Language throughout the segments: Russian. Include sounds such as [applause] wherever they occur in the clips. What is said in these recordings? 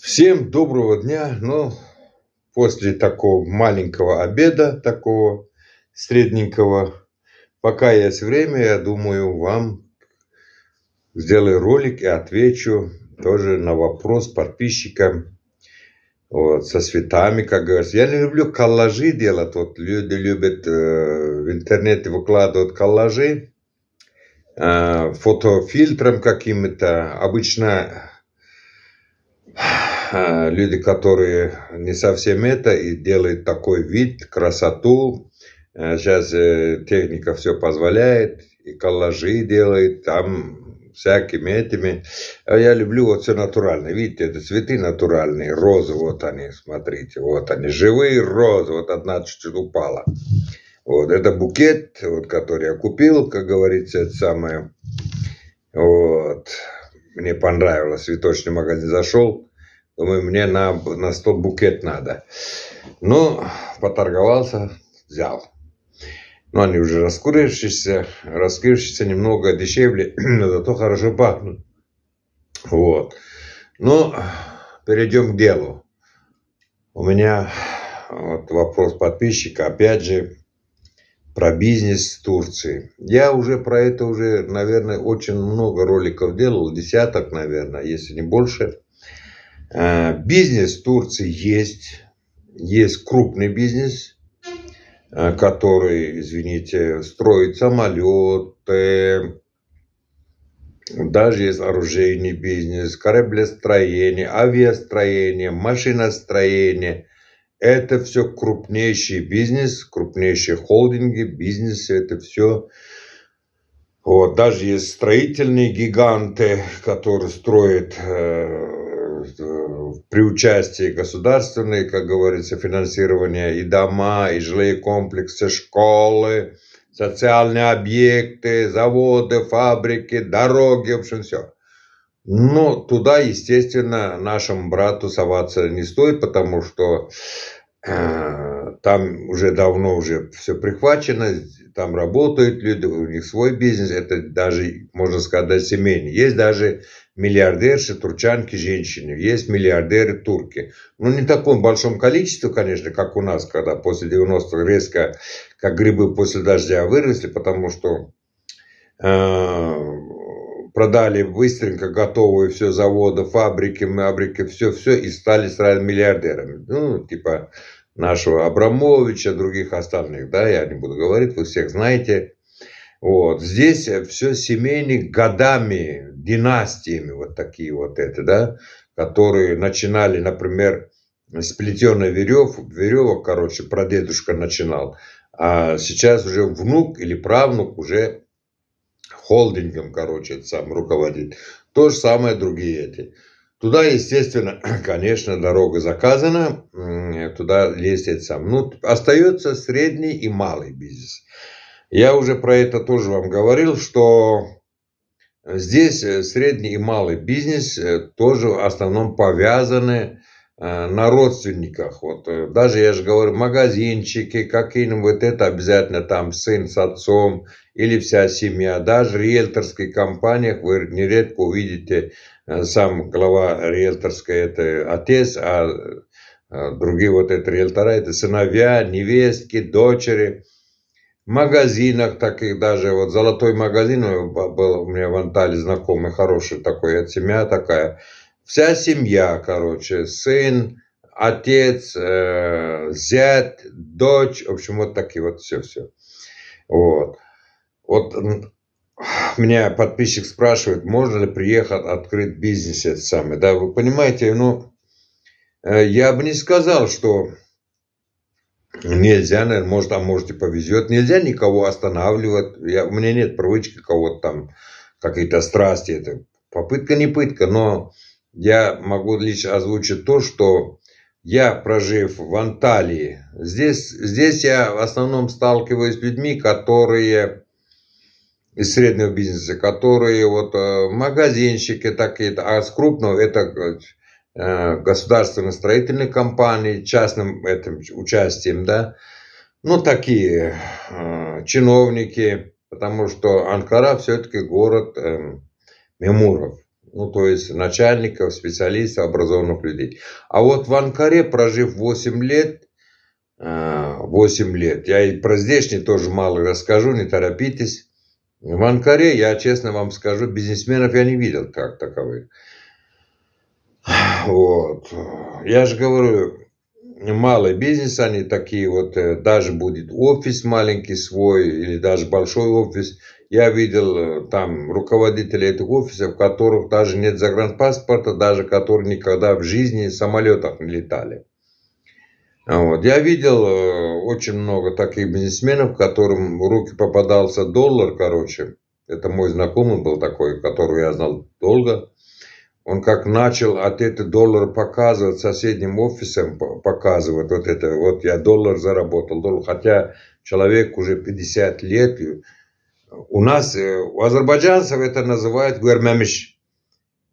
Всем доброго дня. Ну, после такого маленького обеда, такого средненького, пока есть время, я думаю, вам сделаю ролик и отвечу тоже на вопрос подписчика вот, со цветами, как говорится. Я не люблю коллажи делать. Вот люди любят э, в интернете выкладывать коллажи э, фотофильтром каким-то. Обычно а, люди, которые не совсем это и делают такой вид, красоту. Сейчас э, техника все позволяет, и коллажи делает, там всякими этими. А я люблю вот все натуральное Видите, это цветы натуральные, розы, вот они, смотрите, вот они, живые розы, вот одна чуть-чуть упала. Вот, это букет, вот, который я купил, как говорится, это самое. Вот, мне понравилось, в цветочный магазин зашел, Думаю, мне на, на стол букет надо. Ну, поторговался, взял. Но они уже раскурившиеся, раскурившиеся немного дешевле, но [clears throat] зато хорошо пахнут. Вот. Ну, перейдем к делу. У меня вот вопрос подписчика, опять же, про бизнес в Турции. Я уже про это уже, наверное, очень много роликов делал, десяток, наверное, если не больше. Э, бизнес в Турции есть. Есть крупный бизнес, э, который, извините, строит самолеты, даже есть оружейный бизнес, кораблестроение, авиастроение, машиностроение. Это все крупнейший бизнес, крупнейшие холдинги, бизнесы, это все. Вот, даже есть строительные гиганты, которые строят э, при участии государственной, как говорится, финансирования и дома, и жилые комплексы, школы, социальные объекты, заводы, фабрики, дороги, в общем, все. Но туда, естественно, нашему брату соваться не стоит, потому что э, там уже давно уже все прихвачено, там работают люди, у них свой бизнес, это даже, можно сказать, семейный. Есть даже миллиардерши, турчанки, женщины, есть миллиардеры, турки. Ну, не в таком большом количестве, конечно, как у нас, когда после 90-х резко, как грибы после дождя выросли, потому что э, продали быстренько готовые все заводы, фабрики, фабрики, все-все, и стали сразу миллиардерами. Ну, типа, нашего Абрамовича, других остальных, да, я не буду говорить, вы всех знаете. Вот. Здесь все семейные годами, династиями вот такие вот это, да, которые начинали, например, с плетеной верев, веревок, короче, прадедушка начинал, а сейчас уже внук или правнук уже холдингом, короче, сам руководит. То же самое другие эти. Туда, естественно, [clears throat] конечно, дорога заказана, туда лезть сам. Ну, остается средний и малый бизнес. Я уже про это тоже вам говорил, что здесь э, средний и малый бизнес э, тоже в основном повязаны Э, на родственниках. Вот э, даже я же говорю, магазинчики какие-нибудь, это обязательно там сын с отцом или вся семья. Даже в риэлторских компаниях вы нередко увидите э, сам глава риэлторской, это отец, а другие вот это риэлтора, это сыновья, невестки, дочери. В магазинах таких даже, вот золотой магазин был у меня в Анталии знакомый, хороший такой, от семья такая – вся семья, короче, сын, отец, э, зять, дочь, в общем, вот такие вот все-все. Вот. Вот меня подписчик спрашивает, можно ли приехать открыть бизнес этот самый. Да, вы понимаете, ну, э, я бы не сказал, что нельзя, наверное, может, а может и повезет. Нельзя никого останавливать. Я, у меня нет привычки кого-то там, какие-то страсти. Это попытка не пытка, но я могу лично озвучить то, что я, прожив в Анталии, здесь, здесь я в основном сталкиваюсь с людьми, которые из среднего бизнеса, которые вот э, магазинщики такие, а с крупного это э, государственные строительные компании, частным этим участием, да, ну, такие э, чиновники, потому что Анкара все-таки город эм, мемуров ну, то есть начальников, специалистов, образованных людей. А вот в Анкаре, прожив 8 лет, 8 э, лет, я и про здешний тоже мало расскажу, не торопитесь. В Анкаре, я честно вам скажу, бизнесменов я не видел как таковых. Вот. Я же говорю, малый бизнес, они такие вот, э, даже будет офис маленький свой или даже большой офис, я видел э, там руководителей этих офисов, у которых даже нет загранпаспорта, даже которые никогда в жизни в самолетах не летали. А вот. Я видел э, очень много таких бизнесменов, которым в руки попадался доллар, короче. Это мой знакомый был такой, которого я знал долго. Он как начал от этого доллара показывать, соседним офисам показывать, вот это, вот я доллар заработал, доллар. Хотя человек уже 50 лет, у нас, э, у азербайджанцев это называют гөрмемиш.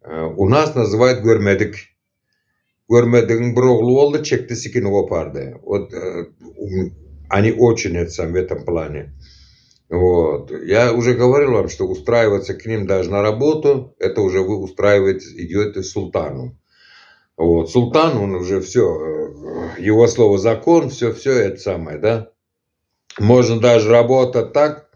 Э, у нас называют görmedik. Görmediğin bir oğlu oldu, çekti sikini Вот, э, они очень это сам в этом плане. Вот. Я уже говорил вам, что устраиваться к ним даже на работу, это уже вы устраиваете, идете султану. Вот. Султан, он уже все, его слово закон, все, все это самое, да. Можно даже работать так,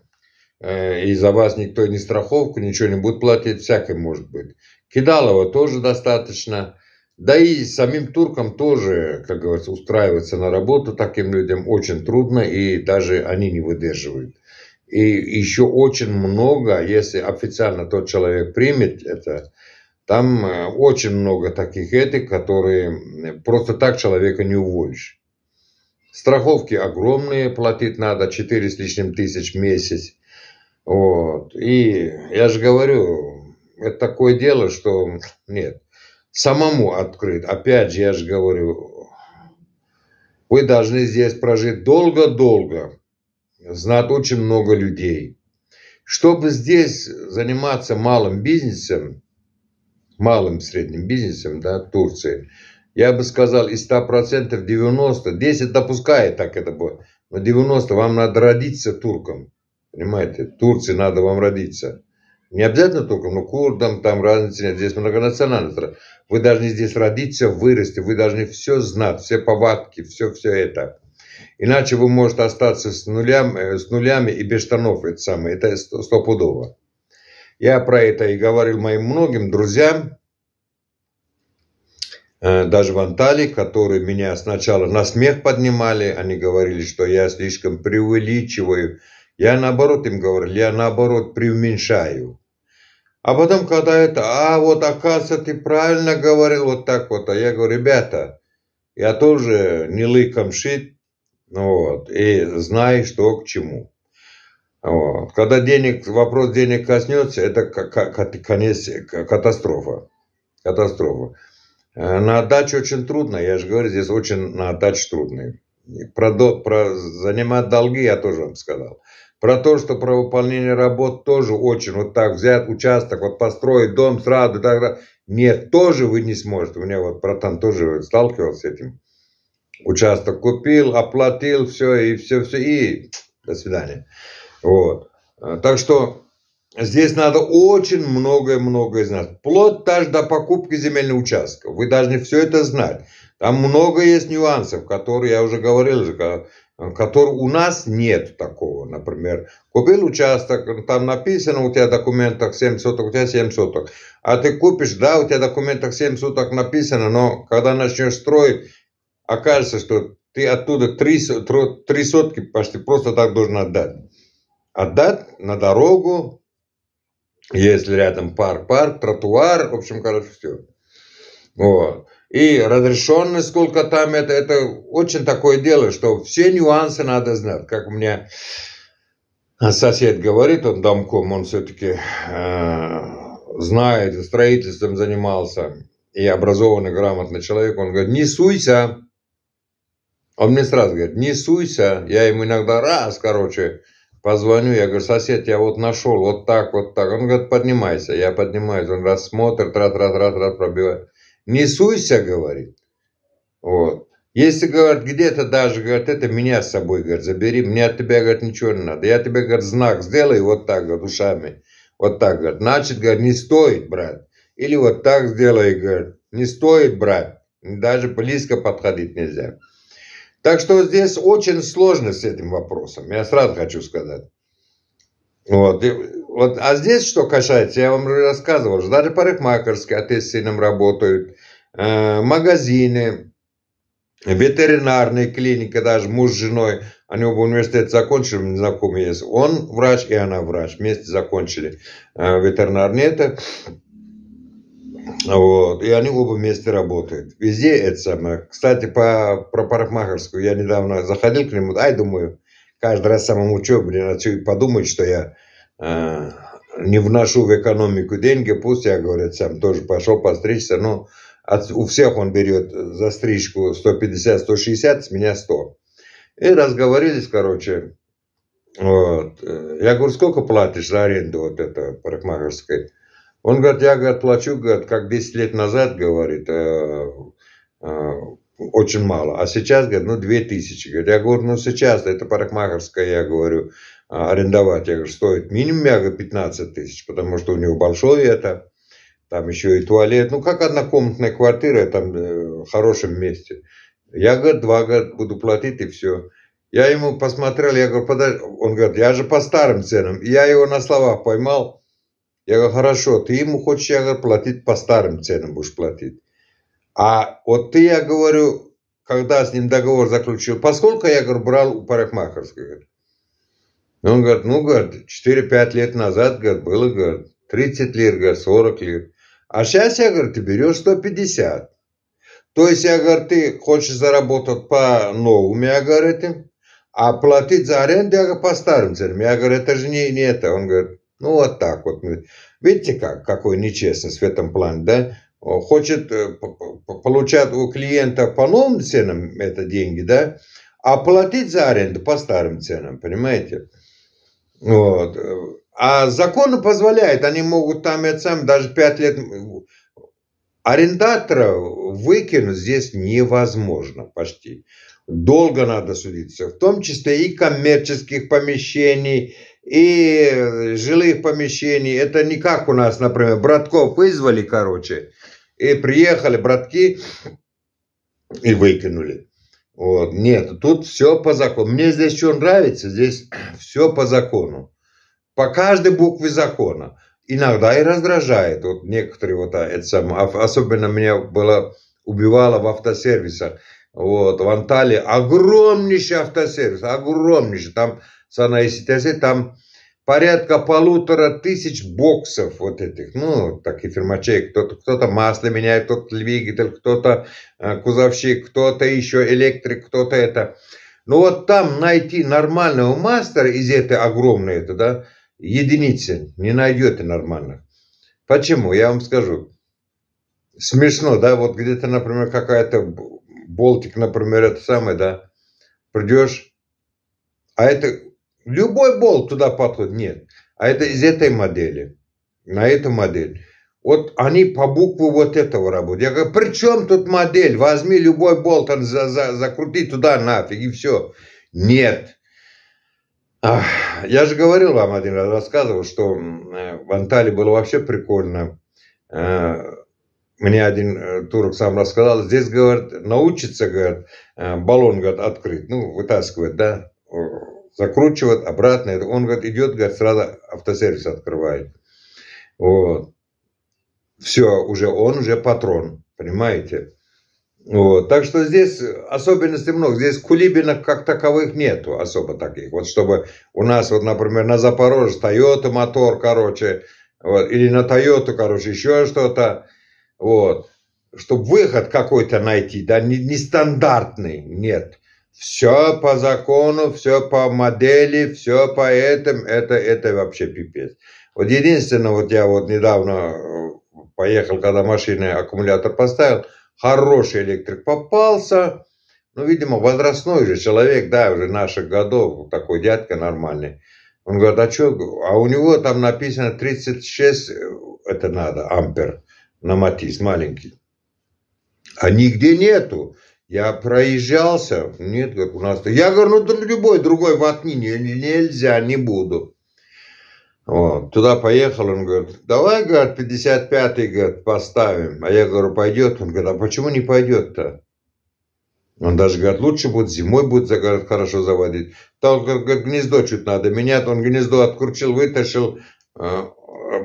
Э, и за вас никто не страховку, ничего не будет платить, всякое может быть. Кидалова тоже достаточно. Да и самим туркам тоже, как говорится, устраиваться на работу таким людям очень трудно, и даже они не выдерживают. И еще очень много, если официально тот человек примет это, там э, очень много таких этих, которые просто так человека не уволишь. Страховки огромные, платить надо 4 с лишним тысяч в месяц. Вот. И я же говорю, это такое дело, что нет, самому открыт. Опять же, я же говорю, вы должны здесь прожить долго-долго, знать очень много людей. Чтобы здесь заниматься малым бизнесом, малым средним бизнесом, да, Турции, я бы сказал, из 100% 90, 10 допускает так это будет, но 90 вам надо родиться турком. Понимаете, Турции надо вам родиться. Не обязательно только, но курдам там разницы нет, здесь многонациональность. Вы должны здесь родиться, вырасти, вы должны все знать, все повадки, все, все это. Иначе вы можете остаться с, нулям, э, с нулями и без штанов, это самое, это стопудово. Я про это и говорил моим многим друзьям, э, даже в Анталии, которые меня сначала на смех поднимали, они говорили, что я слишком преувеличиваю я наоборот им говорил, я наоборот преуменьшаю. А потом, когда это, а вот оказывается, ты правильно говорил, вот так вот. А я говорю, ребята, я тоже не лыком шит, ну вот, и знаю, что к чему. Вот. Когда денег, вопрос денег коснется, это конец, катастрофа. Катастрофа. Э, на отдачу очень трудно, я же говорю, здесь очень на отдачу трудно. Про, про занимать долги я тоже вам сказал. Про то, что про выполнение работ тоже очень вот так взять участок, вот построить дом сразу и так далее. Нет, тоже вы не сможете. У меня вот братан тоже сталкивался с этим. Участок купил, оплатил, все, и все, все, и до свидания. Вот. А, так что здесь надо очень многое-многое знать. Плод даже до покупки земельного участка. Вы должны все это знать. Там много есть нюансов, которые я уже говорил, Э, который у нас нет такого, например. Купил участок, там написано у тебя в документах 7 соток, у тебя 7 соток. А ты купишь, да, у тебя в документах 7 соток написано, но когда начнешь строить, окажется, что ты оттуда 3, 3 сотки почти просто так должен отдать. Отдать на дорогу, если рядом парк, парк, тротуар, в общем, короче, все. Вот и разрешенность, сколько там это, это очень такое дело, что все нюансы надо знать. Как у меня э, сосед говорит, он домком, он все-таки э, знает, строительством занимался и образованный, грамотный человек, он говорит, не суйся. Он мне сразу говорит, не суйся. Я ему иногда раз, короче, позвоню, я говорю, сосед, я вот нашел, вот так, вот так. Он говорит, поднимайся. Я поднимаюсь, он рассмотрит, смотрит, раз, раз, раз, раз пробивает. Не суйся, говорит. Вот. Если, говорит, где-то даже, говорит, это меня с собой, говорит, забери, мне от тебя, говорит, ничего не надо. Я тебе, говорит, знак сделаю, вот так, говорит, ушами. Вот так, говорит. Значит, говорит, не стоит брать. Или вот так сделай, говорит, не стоит брать. Даже близко подходить нельзя. Так что здесь очень сложно с этим вопросом, я сразу хочу сказать. Вот. Вот, а здесь что касается, я вам уже рассказывал, что даже парикмахерские ответственным работают, э, магазины, ветеринарные клиники, даже муж с женой, они оба университет закончили, мне знакомый есть, он врач и она врач, вместе закончили э, ветеринарный это, вот, и они оба вместе работают. Везде это самое. Кстати, по, про парикмахерскую я недавно заходил к нему, ай, думаю, каждый раз самому что, блин, а что, что я Э, не вношу в экономику деньги, пусть я, говорю, сам тоже пошел постричься, но от, у всех он берет за стрижку 150-160, с меня 100. И разговорились, короче, вот. Я говорю, сколько платишь за аренду вот это парикмахерской? Он говорит, я, говорит, плачу, говорит, как 10 лет назад, говорит, э, э, очень мало. А сейчас, говорит, ну, 2000. Говорит, я говорю, ну, сейчас это парикмахерская, я говорю, а, арендовать я говорю, стоит минимум мяга 15 тысяч, потому что у него большой это, там еще и туалет. Ну, как однокомнатная квартира, там э, в хорошем месте. Я, говорит, два года буду платить и все. Я ему посмотрел, я говорю, подожди. Он говорит, я же по старым ценам. я его на словах поймал. Я говорю, хорошо, ты ему хочешь, я говорю, платить по старым ценам будешь платить. А вот ты, я говорю, когда с ним договор заключил, поскольку я, говорю, брал у парикмахерской, и он говорит, ну, говорит, 4-5 лет назад, говорит, было, говорит, 30 лир, говорит, 40 лир. А сейчас, я говорю, ты берешь 150. То есть, я говорю, ты хочешь заработать по новым, я говорю, этим, а платить за аренду, я говорю, по старым ценам. Я говорю, это же не, не это. Он говорит, ну, вот так вот. Видите, как, какой нечестность в этом плане, да? Хочет э, получать у клиента по новым ценам это деньги, да? А платить за аренду по старым ценам, понимаете? Вот. А законы позволяет, они могут там и сам даже 5 лет арендатора выкинуть здесь невозможно почти. Долго надо судиться, в том числе и коммерческих помещений, и жилых помещений. Это не как у нас, например, братков вызвали, короче, и приехали братки и выкинули. Вот. Нет, тут все по закону. Мне здесь что нравится, здесь [clears throat] все по закону. По каждой букве закона. Иногда и раздражает. Вот некоторые вот а, это самое, особенно меня было убивало в автосервисах. Вот, в Анталии огромнейший автосервис, огромнейший. Там, санаиситясе, там порядка полутора тысяч боксов вот этих, ну, так и фирмачей, кто-то кто, -то, масло меняет, кто-то двигатель, кто-то э, кузовщик, кто-то еще электрик, кто-то это. Но ну, вот там найти нормального мастера из этой огромной, это, да, единицы, не найдете нормальных. Почему? Я вам скажу. Смешно, да, вот где-то, например, какая-то Болтик, например, это самое, да, придешь, а это Любой болт туда подходит. Нет. А это из этой модели. На эту модель. Вот они по букву вот этого работают. Я говорю, при чем тут модель? Возьми любой болт, он за, за, закрути туда нафиг и все. Нет. Ах, я же говорил вам один раз, рассказывал, что э, в Анталии было вообще прикольно. Э, мне один э, турок сам рассказал, здесь, говорит, научится, говорит, баллон, говорит, открыть, ну, вытаскивать, да, Закручивает обратно. Он говорит, идет, говорит, сразу автосервис открывает. Вот. Все, уже он уже патрон, понимаете? Вот. Так что здесь особенностей много. Здесь кулибинок как таковых нету особо таких. Вот чтобы у нас, вот, например, на Запорожье Toyota мотор, короче, вот, или на Toyota, короче, еще что-то. Вот. Чтобы выход какой-то найти, да, нестандартный, не нет. Все по закону, все по модели, все по этому, это, это вообще пипец. Вот единственное, вот я вот недавно э, поехал, когда машины аккумулятор поставил, хороший электрик попался, ну, видимо, возрастной же человек, да, уже наших годов, такой дядька нормальный. Он говорит, а что? А у него там написано 36, э, это надо, ампер, на матис маленький. А нигде нету. Я проезжался, нет, как у нас. -то. Я говорю, ну любой другой воткни, нельзя, не буду. Вот. Туда поехал, он говорит, давай, говорит, 55-й, говорит, поставим. А я говорю, пойдет. Он говорит, а почему не пойдет-то? Он даже говорит, лучше будет зимой будет говорит, хорошо заводить. Там говорит, гнездо чуть надо менять. Он гнездо открутил, вытащил. А,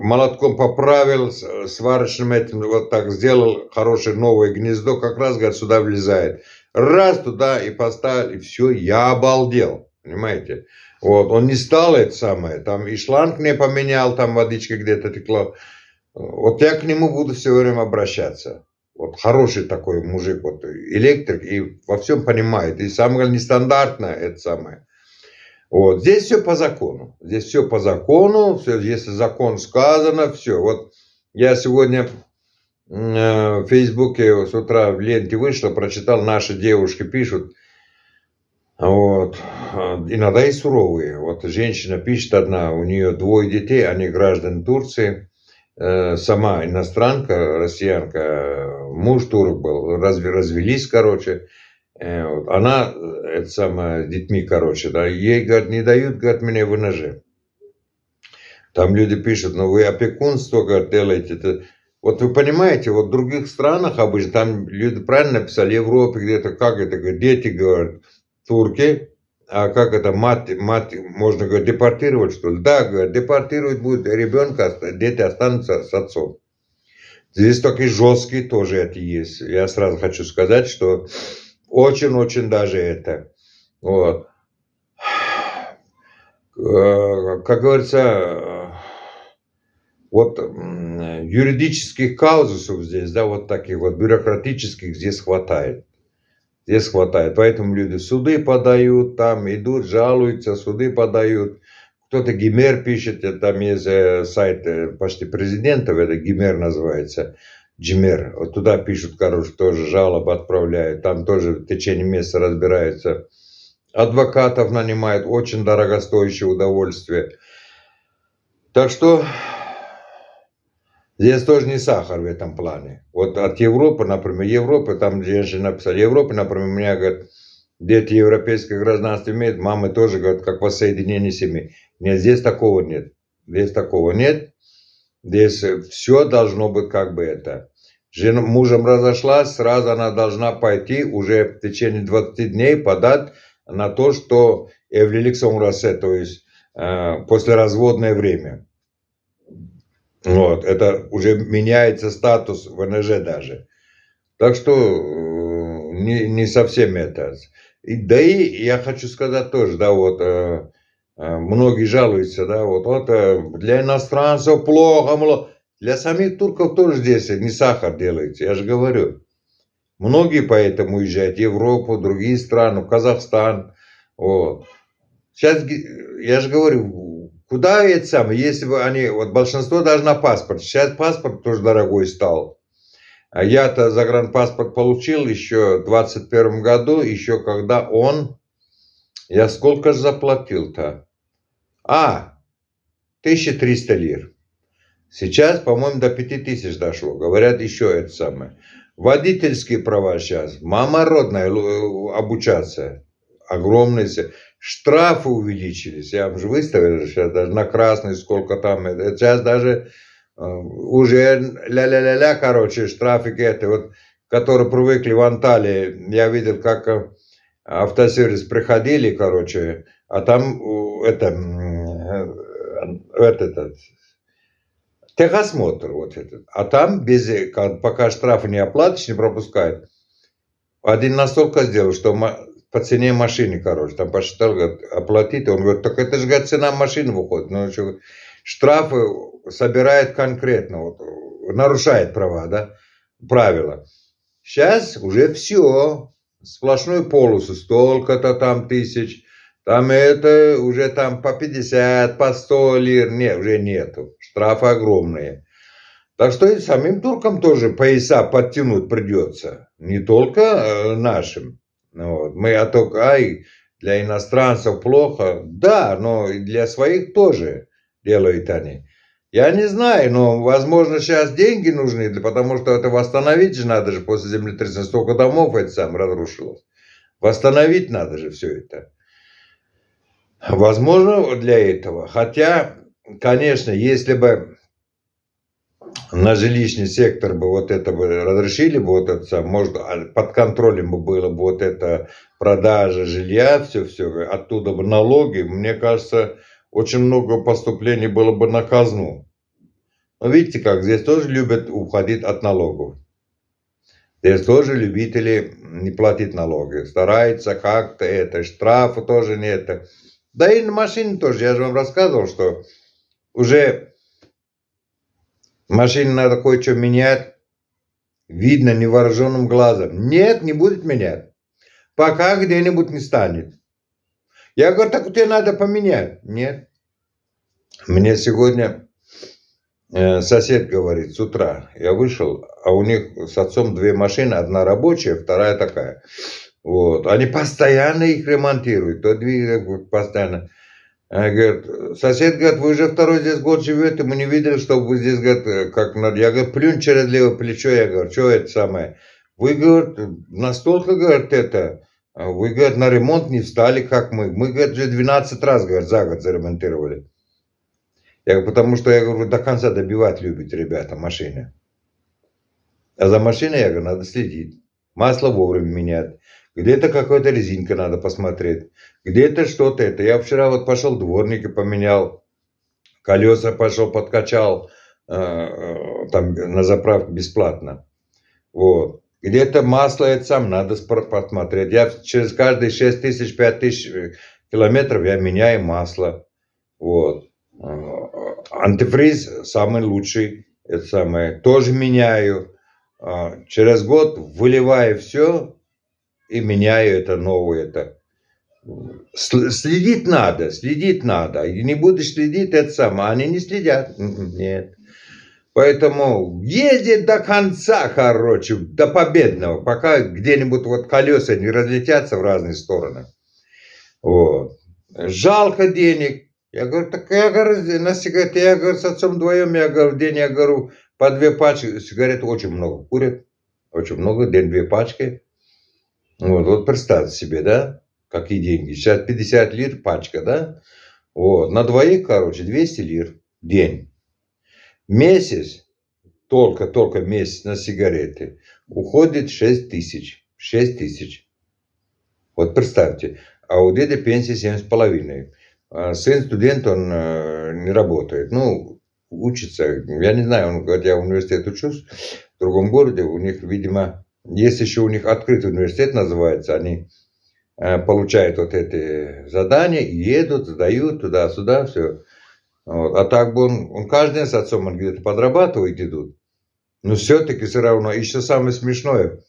молотком поправил, сварочным этим вот так сделал, хорошее новое гнездо, как раз, говорит, сюда влезает. Раз туда и поставил, и все, я обалдел, понимаете. Вот, он не стал это самое, там и шланг не поменял, там водичка где-то текла. Вот я к нему буду все время обращаться. Вот хороший такой мужик, вот электрик, и во всем понимает. И самое нестандартное это самое. Вот. Здесь все по закону. Здесь все по закону. Все, если закон сказано, все. Вот я сегодня э, в Фейсбуке с утра в ленте вышло, прочитал, наши девушки пишут. Вот. Э, иногда и суровые. Вот женщина пишет одна, у нее двое детей, они граждане Турции. Э, сама иностранка, россиянка, муж турок был, развелись, короче. Э, она, это самое, детьми, короче, да, ей, говорят не дают, говорит, меня ВНЖ. Там люди пишут, ну вы опекунство, говорит, делаете. Это... Вот вы понимаете, вот в других странах обычно, там люди правильно написали, Европе где-то, как это, говорят дети, говорят, турки, а как это, мать, мать можно, говорит, депортировать, что ли? Да, говорит, депортировать будет ребенка, дети останутся с отцом. Здесь такие жесткие тоже это есть. Я сразу хочу сказать, что очень-очень даже это. Вот. Э, как говорится, э, вот юридических каузусов здесь, да, вот таких вот бюрократических здесь хватает. Здесь хватает. Поэтому люди суды подают, там идут, жалуются, суды подают. Кто-то Гимер пишет, там есть э, сайт почти президентов, это Гимер называется. Джмер. Вот туда пишут, короче, тоже жалобы отправляют. Там тоже в течение месяца разбираются. Адвокатов нанимают. Очень дорогостоящее удовольствие. Так что здесь тоже не сахар в этом плане. Вот от Европы, например, Европы, там женщина написали Европы, например, меня, говорят, дети европейское гражданство имеют, мамы тоже говорят, как воссоединение семьи. Нет, здесь такого нет. Здесь такого нет. Здесь все должно быть как бы это. Жена мужем разошлась, сразу она должна пойти уже в течение 20 дней подать на то, что Эвлилик Сомрасе, то есть э, послеразводное время. Вот, это уже меняется статус ВНЖ даже. Так что э, не, не совсем это. И, да и я хочу сказать тоже, да, вот э, Э, многие жалуются, да, вот, вот э, для иностранцев плохо, мало. Для самих турков тоже здесь не сахар делается, я же говорю. Многие поэтому уезжают в Европу, в другие страны, в Казахстан. Вот. Сейчас, я же говорю, куда это самое, если бы они, вот большинство даже на паспорт. Сейчас паспорт тоже дорогой стал. А я-то загранпаспорт получил еще в 21 году, еще когда он, я сколько же заплатил-то? А, 1300 лир. Сейчас, по-моему, до 5000 дошло. Говорят, еще это самое. Водительские права сейчас. Мама родная обучаться. Огромные. Штрафы увеличились. Я вам же выставил сейчас даже на красный, сколько там. сейчас даже э, уже ля-ля-ля-ля, короче, штрафики это. Вот, которые привыкли в Анталии. Я видел, как э, автосервис приходили, короче, а там э, это Э, э, этот техосмотр вот этот. А там без, пока штрафы не оплатишь, не пропускают. Один настолько сделал, что по цене машины, короче, там посчитал, говорит, оплатить. Он говорит, так это же, говорит, цена машины выходит. Ну, что, штрафы собирает конкретно, вот, нарушает права, да, правила. Сейчас уже все, сплошную полосу, столько-то там тысяч, там это уже там по 50, по 100 лир, не, уже нету. Штрафы огромные. Так что и самим туркам тоже пояса подтянуть придется. Не только э, нашим. Вот. Мы, а только, ай, для иностранцев плохо. Да, но и для своих тоже делают они. Я не знаю, но, возможно, сейчас деньги нужны, потому что это восстановить же надо же после землетрясения. Столько домов это сам разрушилось. Восстановить надо же все это. Возможно, для этого. Хотя, конечно, если бы на жилищный сектор бы вот это бы разрешили вот это, может, а под контролем бы было бы вот это продажа жилья, все, все, оттуда бы налоги, мне кажется, очень много поступлений было бы на казну. Но видите, как здесь тоже любят уходить от налогов. Здесь тоже любители не платить налоги, стараются как-то это, штрафы тоже не это. Да и на машине тоже. Я же вам рассказывал, что уже машине надо кое-что менять. Видно невооруженным глазом. Нет, не будет менять. Пока где-нибудь не станет. Я говорю, так тебе надо поменять. Нет. Мне сегодня э, сосед говорит с утра. Я вышел, а у них с отцом две машины. Одна рабочая, вторая такая. Вот. Они постоянно их ремонтируют. То двигатель постоянно. Они говорят, сосед, говорит, вы уже второй здесь год живете, мы не видели, что вы здесь, говорит, как надо. Я говорю, плюнь через левое плечо, я говорю, что это самое. Вы, говорит, настолько, говорит, это, вы, говорит, на ремонт не встали, как мы. Мы, говорит, уже 12 раз, говорит, за год заремонтировали. Я говорю, потому что, я говорю, вы до конца добивать любите, ребята, машины. А за машиной, я говорю, надо следить. Масло вовремя менять где-то какой-то резинка надо посмотреть, где-то что-то это. Я вчера вот пошел дворники поменял, колеса пошел подкачал, э, э, там на заправке бесплатно. Вот. Где-то масло это сам надо посмотреть. Я через каждые 6 тысяч, 5 тысяч э, километров я меняю масло. Вот. Антифриз самый лучший. Это самое. Тоже меняю. А, через год выливаю все, и меняю это новое. Это. Следить надо, следить надо. И не будешь следить, это сама. Они не следят. М-м, нет. Поэтому ездит до конца, короче, до победного, пока где-нибудь вот колеса не разлетятся в разные стороны. Вот. Жалко денег. Я говорю, так я говорю, на сигареты, я говорю, с отцом вдвоем, я говорю, в день, я говорю, по две пачки, сигарет очень много курят, очень много, день две пачки. Вот, вот представьте себе, да, какие деньги. Сейчас 50 лир пачка, да? Вот, на двоих, короче, 200 лир день. Месяц, только-только месяц на сигареты, уходит 6 тысяч. 6 тысяч. Вот представьте, а у деда пенсия 7,5. А сын студент, он э, не работает. Ну, учится. Я не знаю, он, хотя я в университет учусь, в другом городе, у них, видимо, есть еще у них открытый университет называется, они э, получают вот эти задания, едут, сдают туда-сюда, все. Вот. А так бы он, он каждый день с отцом, он где-то подрабатывает идут. Но все-таки все равно, И еще самое смешное,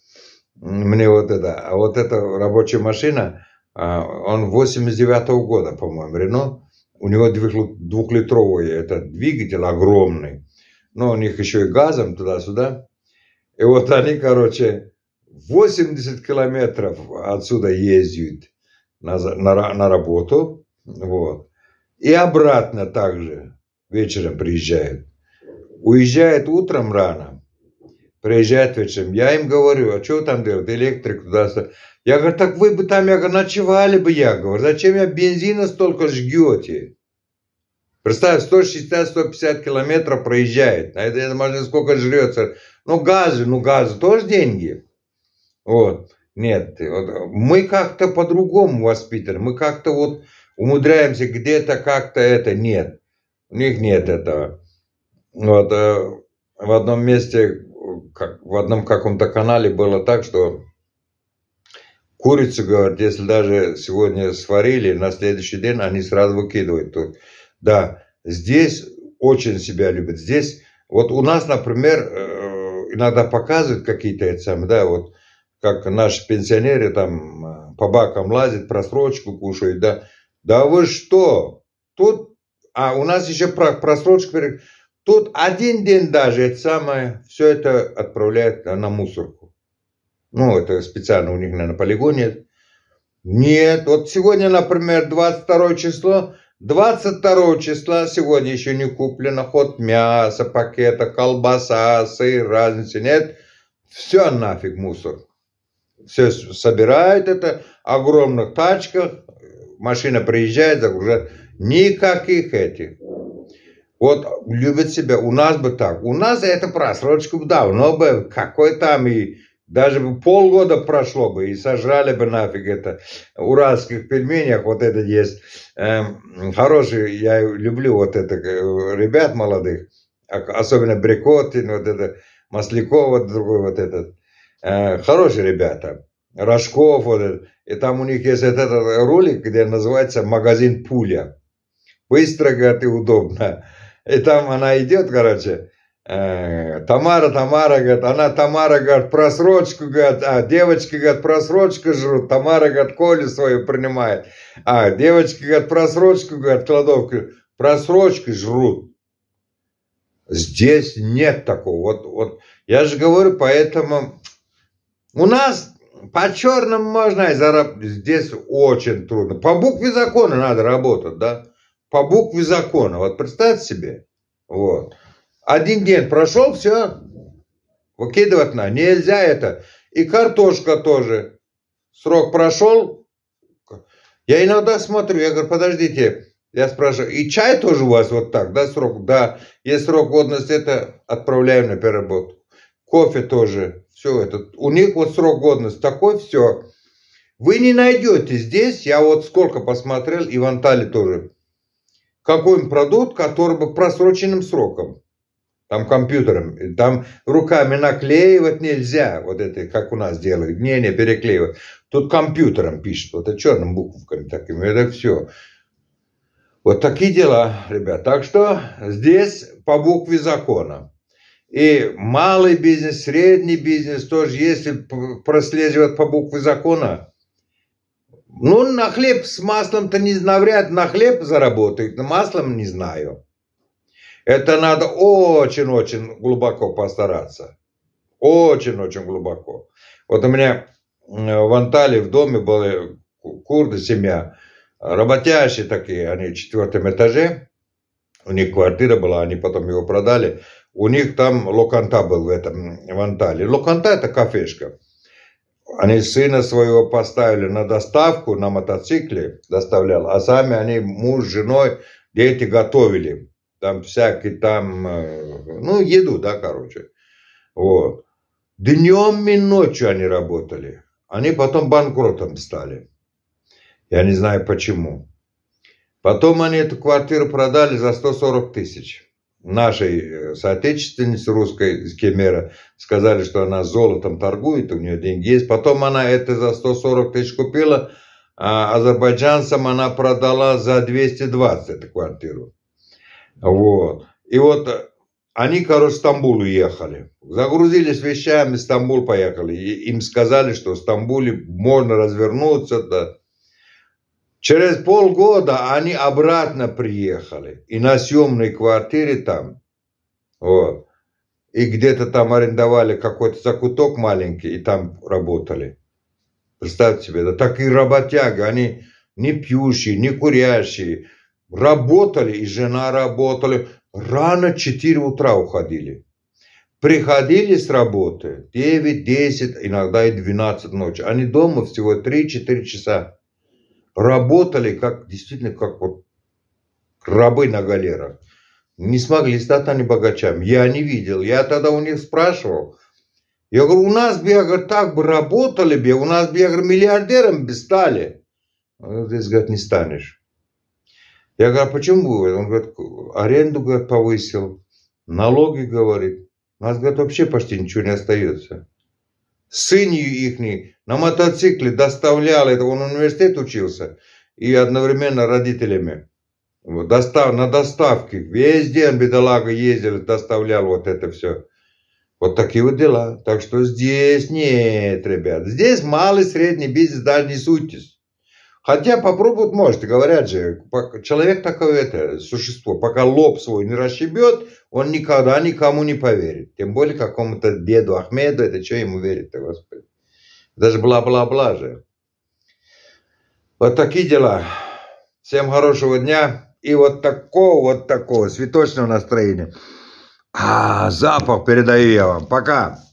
мне вот это, а вот эта рабочая машина, а, он 89 -го года, по-моему, Рено, у него двухлитровый этот двигатель огромный, но у них еще и газом туда-сюда. И вот они, короче, 80 километров отсюда ездят на, на, на работу. Вот. И обратно также вечером приезжают. Уезжают утром рано, приезжают вечером. Я им говорю, а что вы там делаете? Электрик туда-сюда. Я говорю, так вы бы там я говорю, ночевали бы, я говорю. Зачем я бензина столько жгете? Представь, 160-150 километров проезжает. На это, можно сколько жрется. Ну, газы, ну, газы тоже деньги. Вот. Нет, вот, мы как-то по-другому воспитаны. Мы как-то вот умудряемся где-то как-то это. Нет, у них нет этого. Вот э, в одном месте, как, в одном каком-то канале было так, что курицу, говорят, если даже сегодня сварили, на следующий день они сразу выкидывают. Тут да, здесь очень себя любят. Здесь, вот у нас, например, э, иногда показывают какие-то эти самые, да, вот как наши пенсионеры там э, по бакам лазят, просрочку кушают, да. Да вы что? Тут, а у нас еще про просрочку, тут один день даже это самое, все это отправляет на мусорку. Ну, это специально у них, наверное, на полигоне. Нет, вот сегодня, например, 22 число, 22 числа сегодня еще не куплено ход мяса, пакета, колбаса, сыр, разницы нет. Все нафиг мусор. Все собирают это в огромных тачках, машина приезжает, загружает. Никаких этих. Вот любят себя. У нас бы так. У нас это просрочку давно бы. Какой там и даже бы полгода прошло бы и сожрали бы нафиг это. Уральских пельменях вот это есть. Эм, хороший, я люблю вот это э, ребят молодых. Особенно Брикотин, вот это, Масляков, вот другой вот этот. Э, хорошие ребята. Рожков, вот этот. И там у них есть вот этот ролик, где называется «Магазин пуля». Быстро, говорит, и удобно. И там она идет, короче, Э, Тамара, Тамара, говорит, она, Тамара, говорит, просрочку, говорит, а девочки, говорит, просрочку жрут, Тамара, говорит, колю свою принимает, а девочки, говорит, просрочку, говорит, кладовка, просрочки жрут. Здесь нет такого. Вот, вот я же говорю, поэтому у нас по черным можно, и зараб... здесь очень трудно. По букве закона надо работать, да? По букве закона. Вот представьте себе. Вот. Один день прошел, все, выкидывать на. Нельзя это. И картошка тоже. Срок прошел. Я иногда смотрю, я говорю, подождите, я спрашиваю, и чай тоже у вас вот так, да, срок? Да, есть срок годности, это отправляю на переработку. Кофе тоже, все это. У них вот срок годности такой, все. Вы не найдете здесь, я вот сколько посмотрел, и в Анталии тоже, какой-нибудь продукт, который бы просроченным сроком. Там компьютером, там руками наклеивать нельзя, вот это, как у нас делают, не, не, переклеивать. Тут компьютером пишет, вот это черным буквами такими, это все. Вот такие дела, ребят. Так что здесь по букве закона. И малый бизнес, средний бизнес тоже, если прослеживать по букве закона, ну, на хлеб с маслом-то не, навряд на хлеб заработает, на маслом не знаю. Это надо очень-очень глубоко постараться. Очень-очень глубоко. Вот у меня э, в Анталии в доме были курды, семья, работящие такие, они в четвертом этаже, у них квартира была, они потом его продали. У них там локанта был в этом, в Анталии. Локанта это кафешка. Они сына своего поставили на доставку на мотоцикле, доставлял, а сами они муж с женой, дети готовили там всякий там, э, ну, еду, да, короче. Вот. Днем и ночью они работали. Они потом банкротом стали. Я не знаю почему. Потом они эту квартиру продали за 140 тысяч. Нашей э, соотечественнице русской из Кемера сказали, что она золотом торгует, у нее деньги есть. Потом она это за 140 тысяч купила, а азербайджанцам она продала за 220 эту квартиру. Вот. И вот э, они, короче, в Стамбул уехали. Загрузились вещами, в Стамбул поехали. И им сказали, что в Стамбуле можно развернуться. -то. Через полгода они обратно приехали. И на съемной квартире там. Вот. И где-то там арендовали какой-то закуток маленький. И там работали. Представьте себе, да такие работяги. Они не пьющие, не курящие Работали, и жена работали. Рано 4 утра уходили. Приходили с работы 9, 10, иногда и 12 ночи. Они дома всего 3-4 часа. Работали как, действительно, как вот рабы на галерах. Не смогли стать они богачами. Я не видел. Я тогда у них спрашивал. Я говорю, у нас бы, я говорю, так бы работали бы, у нас бы, я говорю, миллиардером бы стали. Он здесь говорит, не станешь. Я говорю, а почему? Он говорит, аренду, говорит, повысил, налоги, говорит. У нас, говорит, вообще почти ничего не остается. Сынью ихний на мотоцикле доставлял, это он в университет учился, и одновременно родителями. Вот, достав, на доставке. Весь день бедолага ездил, доставлял вот это все. Вот такие вот дела. Так что здесь нет, ребят. Здесь малый, средний бизнес, даже не суйтесь. Хотя попробуют, может, говорят же, человек такое это, существо, пока лоб свой не расщебет, он никогда никому не поверит. Тем более какому-то деду Ахмеду, это что ему верит-то, Господи. Даже бла-бла-бла же. Вот такие дела. Всем хорошего дня и вот такого, вот такого цветочного настроения. А, запах передаю я вам. Пока.